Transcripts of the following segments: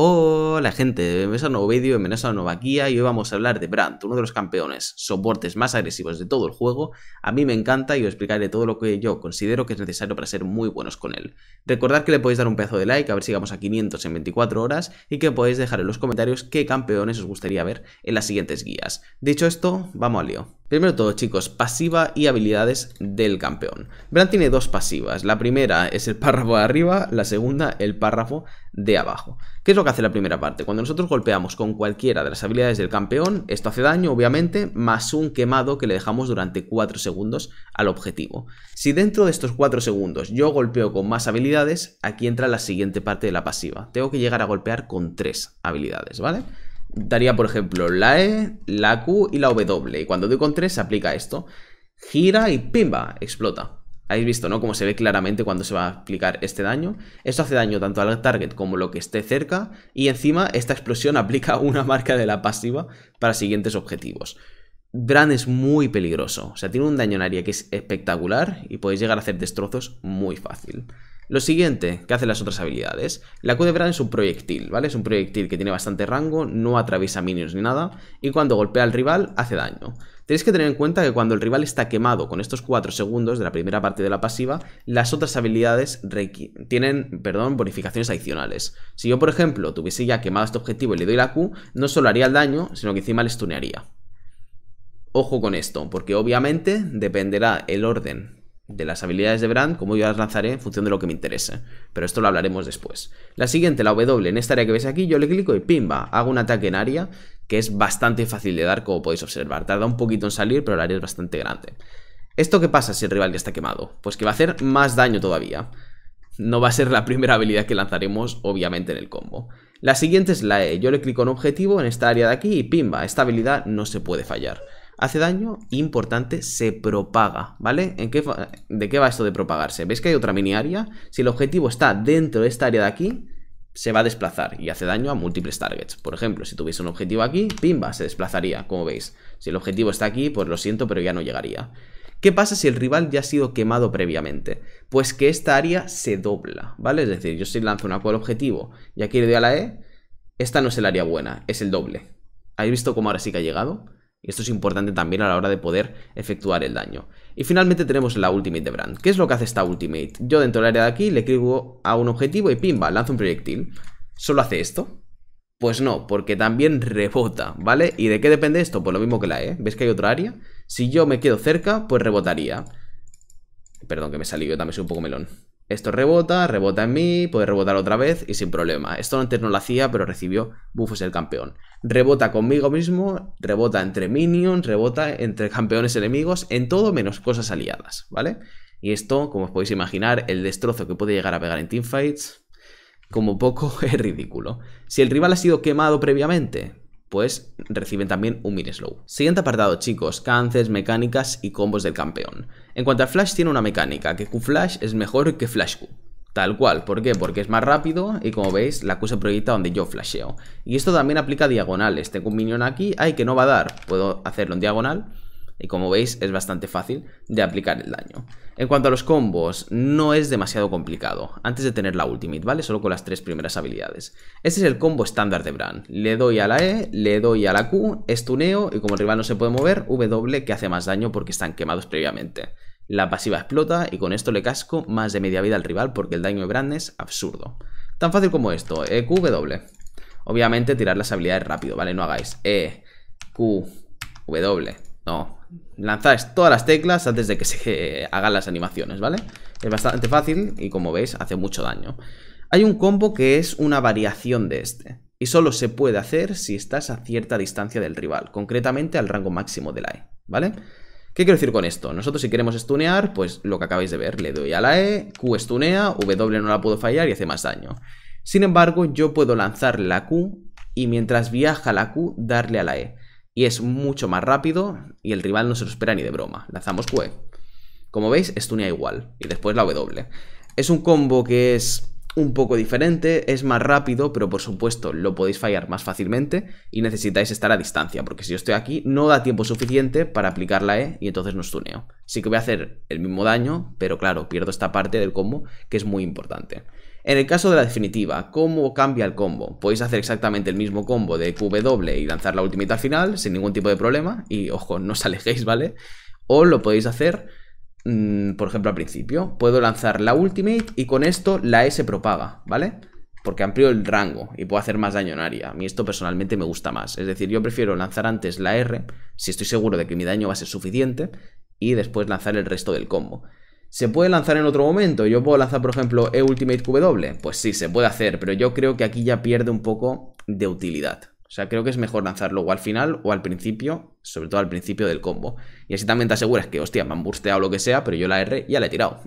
Hola gente, bienvenidos a un nuevo vídeo, bienvenidos a una nueva guía y hoy vamos a hablar de Brandt, uno de los campeones, soportes más agresivos de todo el juego. A mí me encanta y os explicaré todo lo que yo considero que es necesario para ser muy buenos con él. Recordad que le podéis dar un pedazo de like, a ver si llegamos a 500 en 24 horas y que podéis dejar en los comentarios qué campeones os gustaría ver en las siguientes guías. Dicho esto, vamos al lío. Primero todo, chicos, pasiva y habilidades del campeón. Bran tiene dos pasivas. La primera es el párrafo de arriba, la segunda el párrafo de abajo. ¿Qué es lo que hace la primera parte? Cuando nosotros golpeamos con cualquiera de las habilidades del campeón, esto hace daño, obviamente, más un quemado que le dejamos durante 4 segundos al objetivo. Si dentro de estos 4 segundos yo golpeo con más habilidades, aquí entra la siguiente parte de la pasiva. Tengo que llegar a golpear con 3 habilidades, ¿vale? daría, por ejemplo, la E, la Q y la W. Y cuando doy con 3 se aplica esto. Gira y ¡pimba! Explota. Habéis visto, ¿no? Como se ve claramente cuando se va a aplicar este daño. Esto hace daño tanto al target como lo que esté cerca. Y encima, esta explosión aplica una marca de la pasiva para siguientes objetivos. Bran es muy peligroso. O sea, tiene un daño en área que es espectacular y podéis llegar a hacer destrozos muy fácil. Lo siguiente que hacen las otras habilidades. La Q de Bran es un proyectil, ¿vale? Es un proyectil que tiene bastante rango, no atraviesa minions ni nada, y cuando golpea al rival hace daño. Tenéis que tener en cuenta que cuando el rival está quemado con estos 4 segundos de la primera parte de la pasiva, las otras habilidades tienen perdón, bonificaciones adicionales. Si yo, por ejemplo, tuviese ya quemado este objetivo y le doy la Q, no solo haría el daño, sino que encima le stunearía. Ojo con esto, porque obviamente dependerá el orden de las habilidades de Brand, como yo las lanzaré en función de lo que me interese. Pero esto lo hablaremos después. La siguiente, la W, en esta área que veis aquí, yo le clico y pimba, hago un ataque en área que es bastante fácil de dar, como podéis observar. Tarda un poquito en salir, pero el área es bastante grande. ¿Esto qué pasa si el rival ya está quemado? Pues que va a hacer más daño todavía. No va a ser la primera habilidad que lanzaremos, obviamente, en el combo. La siguiente es la E. Yo le clico en objetivo en esta área de aquí y pimba, esta habilidad no se puede fallar hace daño importante, se propaga, ¿vale? ¿En qué, ¿De qué va esto de propagarse? ¿Veis que hay otra mini área? Si el objetivo está dentro de esta área de aquí, se va a desplazar y hace daño a múltiples targets. Por ejemplo, si tuviese un objetivo aquí, pimba, se desplazaría, como veis. Si el objetivo está aquí, pues lo siento, pero ya no llegaría. ¿Qué pasa si el rival ya ha sido quemado previamente? Pues que esta área se dobla, ¿vale? Es decir, yo si lanzo una cual objetivo y aquí le doy a la E, esta no es el área buena, es el doble. ¿Habéis visto cómo ahora sí que ha llegado? Y esto es importante también a la hora de poder efectuar el daño. Y finalmente tenemos la Ultimate de Brand. ¿Qué es lo que hace esta Ultimate? Yo dentro del área de aquí le escribo a un objetivo y pimba, lanza un proyectil. ¿Solo hace esto? Pues no, porque también rebota, ¿vale? ¿Y de qué depende esto? Pues lo mismo que la E. ¿Ves que hay otra área? Si yo me quedo cerca, pues rebotaría. Perdón que me salí, yo también soy un poco melón. Esto rebota, rebota en mí, puede rebotar otra vez y sin problema. Esto antes no lo hacía, pero recibió buffos el campeón. Rebota conmigo mismo, rebota entre minions, rebota entre campeones enemigos, en todo menos cosas aliadas, ¿vale? Y esto, como os podéis imaginar, el destrozo que puede llegar a pegar en teamfights, como poco, es ridículo. Si el rival ha sido quemado previamente, pues reciben también un mini slow. Siguiente apartado, chicos, cancels, mecánicas y combos del campeón. En cuanto al Flash, tiene una mecánica, que Q Flash es mejor que Flash Q. Tal cual, ¿por qué? Porque es más rápido y como veis la Q se proyecta donde yo flasheo. Y esto también aplica a diagonales, tengo un minion aquí, ay que no va a dar, puedo hacerlo en diagonal y como veis es bastante fácil de aplicar el daño. En cuanto a los combos, no es demasiado complicado. Antes de tener la ultimate, ¿vale? Solo con las tres primeras habilidades. Este es el combo estándar de Brand. Le doy a la E, le doy a la Q, estuneo y como el rival no se puede mover, W que hace más daño porque están quemados previamente. La pasiva explota y con esto le casco más de media vida al rival porque el daño de Brand es absurdo. Tan fácil como esto, e, Q, W. Obviamente tirar las habilidades rápido, ¿vale? No hagáis E, Q, W. No, lanzáis todas las teclas antes de que se hagan las animaciones, ¿vale? Es bastante fácil y como veis hace mucho daño. Hay un combo que es una variación de este y solo se puede hacer si estás a cierta distancia del rival, concretamente al rango máximo de la E, ¿vale? ¿Qué quiero decir con esto? Nosotros si queremos stunear, pues lo que acabáis de ver, le doy a la E, Q stunea, W no la puedo fallar y hace más daño. Sin embargo, yo puedo lanzar la Q y mientras viaja la Q, darle a la E y es mucho más rápido y el rival no se lo espera ni de broma. Lanzamos Q. E. Como veis, estunia igual y después la W. Es un combo que es un poco diferente, es más rápido, pero por supuesto lo podéis fallar más fácilmente y necesitáis estar a distancia, porque si yo estoy aquí no da tiempo suficiente para aplicar la E y entonces no tuneo. Sí que voy a hacer el mismo daño, pero claro, pierdo esta parte del combo que es muy importante. En el caso de la definitiva, ¿cómo cambia el combo? Podéis hacer exactamente el mismo combo de QW y lanzar la ultimita final sin ningún tipo de problema y ojo, no os alejéis, ¿vale? O lo podéis hacer Mm, por ejemplo, al principio. Puedo lanzar la Ultimate y con esto la S propaga, ¿vale? Porque amplio el rango y puedo hacer más daño en área. A mí esto personalmente me gusta más. Es decir, yo prefiero lanzar antes la R, si estoy seguro de que mi daño va a ser suficiente, y después lanzar el resto del combo. ¿Se puede lanzar en otro momento? ¿Yo puedo lanzar, por ejemplo, E Ultimate QW? Pues sí, se puede hacer, pero yo creo que aquí ya pierde un poco de utilidad. O sea, creo que es mejor lanzarlo al final o al principio, sobre todo al principio del combo. Y así también te aseguras que, hostia, me han busteado lo que sea, pero yo la R ya la he tirado.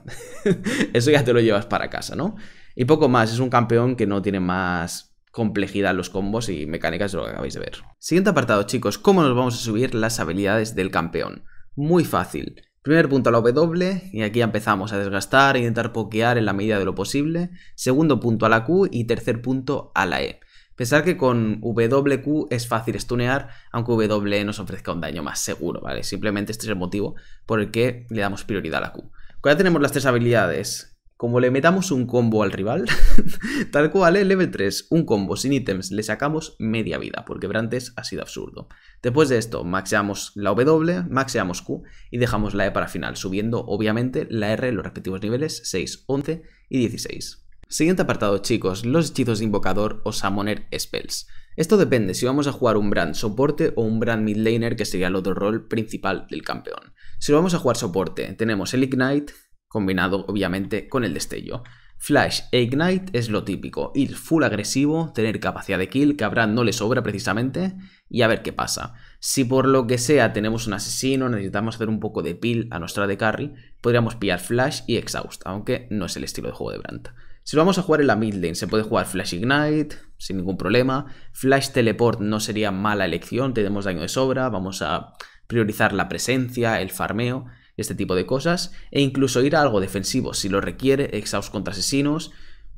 Eso ya te lo llevas para casa, ¿no? Y poco más, es un campeón que no tiene más complejidad los combos y mecánicas de lo que acabáis de ver. Siguiente apartado, chicos, ¿cómo nos vamos a subir las habilidades del campeón? Muy fácil. Primer punto a la W, y aquí empezamos a desgastar, e intentar pokear en la medida de lo posible. Segundo punto a la Q y tercer punto a la E. Pensar que con WQ es fácil stunear, aunque W nos ofrezca un daño más seguro, ¿vale? Simplemente este es el motivo por el que le damos prioridad a la Q. Cuando ya tenemos las tres habilidades, como le metamos un combo al rival, tal cual, ¿eh? level 3, un combo sin ítems, le sacamos media vida, porque antes ha sido absurdo. Después de esto, maxeamos la W, maxeamos Q y dejamos la E para final, subiendo obviamente la R en los respectivos niveles 6, 11 y 16. Siguiente apartado chicos, los hechizos de invocador o summoner spells. Esto depende si vamos a jugar un brand soporte o un brand mid que sería el otro rol principal del campeón. Si lo vamos a jugar soporte, tenemos el Ignite, combinado obviamente con el destello. Flash e Ignite es lo típico, ir full agresivo, tener capacidad de kill, que a no le sobra precisamente, y a ver qué pasa. Si por lo que sea tenemos un asesino, necesitamos hacer un poco de peel a nuestra de carry, podríamos pillar Flash y Exhaust, aunque no es el estilo de juego de Brandt. Si lo vamos a jugar en la mid lane, se puede jugar Flash Ignite sin ningún problema. Flash Teleport no sería mala elección, tenemos daño de sobra, vamos a priorizar la presencia, el farmeo este tipo de cosas, e incluso ir a algo defensivo si lo requiere, exhaust contra asesinos,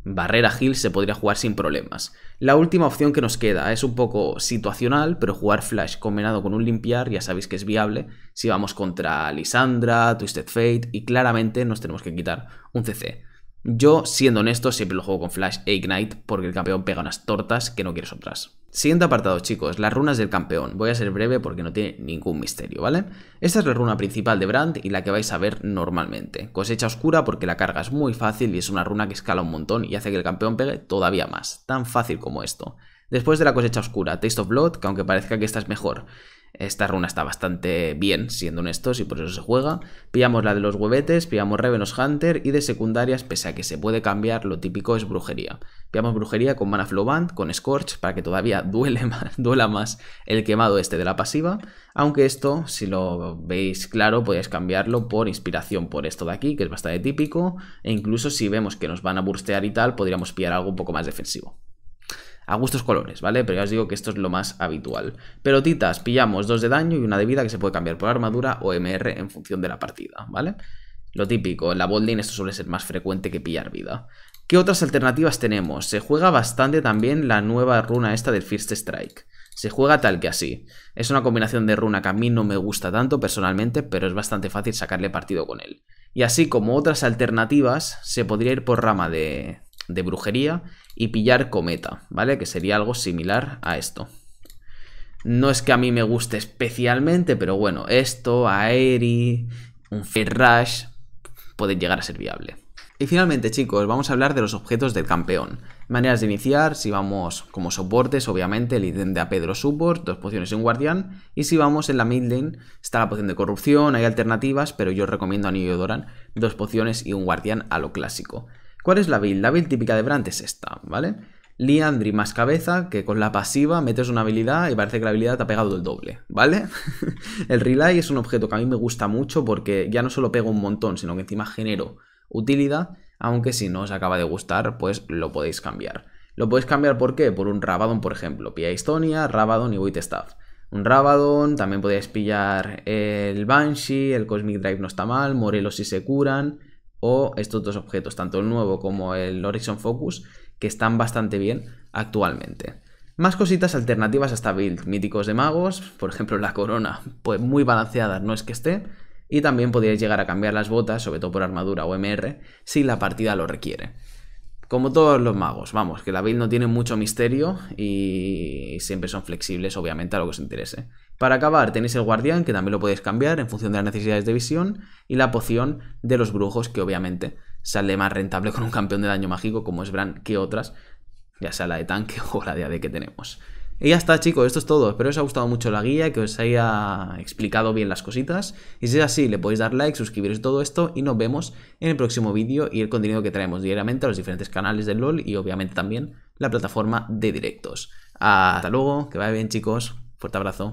barrera heal, se podría jugar sin problemas. La última opción que nos queda es un poco situacional, pero jugar flash combinado con un limpiar ya sabéis que es viable si vamos contra Lisandra, Twisted Fate y claramente nos tenemos que quitar un CC. Yo, siendo honesto, siempre lo juego con Flash e Ignite porque el campeón pega unas tortas que no quieres otras. Siguiente apartado, chicos, las runas del campeón. Voy a ser breve porque no tiene ningún misterio, ¿vale? Esta es la runa principal de Brand y la que vais a ver normalmente. Cosecha oscura porque la carga es muy fácil y es una runa que escala un montón y hace que el campeón pegue todavía más. Tan fácil como esto. Después de la cosecha oscura, Taste of Blood, que aunque parezca que esta es mejor esta runa está bastante bien, siendo honestos, y por eso se juega. Pillamos la de los huevetes, pillamos Revenos Hunter y de secundarias, pese a que se puede cambiar, lo típico es brujería. Pillamos brujería con Mana Flow Band, con Scorch, para que todavía duela más el quemado este de la pasiva. Aunque esto, si lo veis claro, podéis cambiarlo por inspiración por esto de aquí, que es bastante típico. E incluso si vemos que nos van a burstear y tal, podríamos pillar algo un poco más defensivo a gustos colores, ¿vale? Pero ya os digo que esto es lo más habitual. Pelotitas, pillamos dos de daño y una de vida que se puede cambiar por armadura o MR en función de la partida, ¿vale? Lo típico, en la bolding esto suele ser más frecuente que pillar vida. ¿Qué otras alternativas tenemos? Se juega bastante también la nueva runa esta del First Strike. Se juega tal que así. Es una combinación de runa que a mí no me gusta tanto personalmente, pero es bastante fácil sacarle partido con él. Y así como otras alternativas, se podría ir por rama de, de brujería y pillar cometa, ¿vale? Que sería algo similar a esto. No es que a mí me guste especialmente, pero bueno, esto, Aeri, un Ferrash, pueden llegar a ser viable. Y finalmente, chicos, vamos a hablar de los objetos del campeón. Maneras de iniciar, si vamos como soportes, obviamente el ítem de a Pedro Support, dos pociones y un guardián. Y si vamos en la mid lane, está la poción de corrupción, hay alternativas, pero yo recomiendo a New Doran dos pociones y un guardián a lo clásico. ¿Cuál es la build? La build típica de Brandt es esta, ¿vale? Liandry más cabeza, que con la pasiva metes una habilidad y parece que la habilidad te ha pegado el doble, ¿vale? el Relay es un objeto que a mí me gusta mucho porque ya no solo pego un montón, sino que encima genero utilidad, aunque si no os acaba de gustar, pues lo podéis cambiar. ¿Lo podéis cambiar por qué? Por un Rabadon, por ejemplo. Pilláis Estonia, Rabadon y Wit Staff. Un Rabadon, también podéis pillar el Banshee, el Cosmic Drive no está mal, Morelos si se curan o estos dos objetos, tanto el nuevo como el Horizon Focus, que están bastante bien actualmente. Más cositas alternativas a esta build, míticos de magos, por ejemplo la corona, pues muy balanceada no es que esté, y también podríais llegar a cambiar las botas, sobre todo por armadura o MR, si la partida lo requiere. Como todos los magos, vamos, que la build no tiene mucho misterio y siempre son flexibles, obviamente, a lo que os interese. Para acabar tenéis el guardián, que también lo podéis cambiar en función de las necesidades de visión, y la poción de los brujos, que obviamente sale más rentable con un campeón de daño mágico como es Bran que otras, ya sea la de tanque o la de AD que tenemos. Y ya está chicos, esto es todo, espero que os haya gustado mucho la guía, que os haya explicado bien las cositas, y si es así le podéis dar like, suscribiros todo esto, y nos vemos en el próximo vídeo y el contenido que traemos diariamente a los diferentes canales del LOL, y obviamente también la plataforma de directos. Hasta luego, que vaya bien chicos, fuerte abrazo.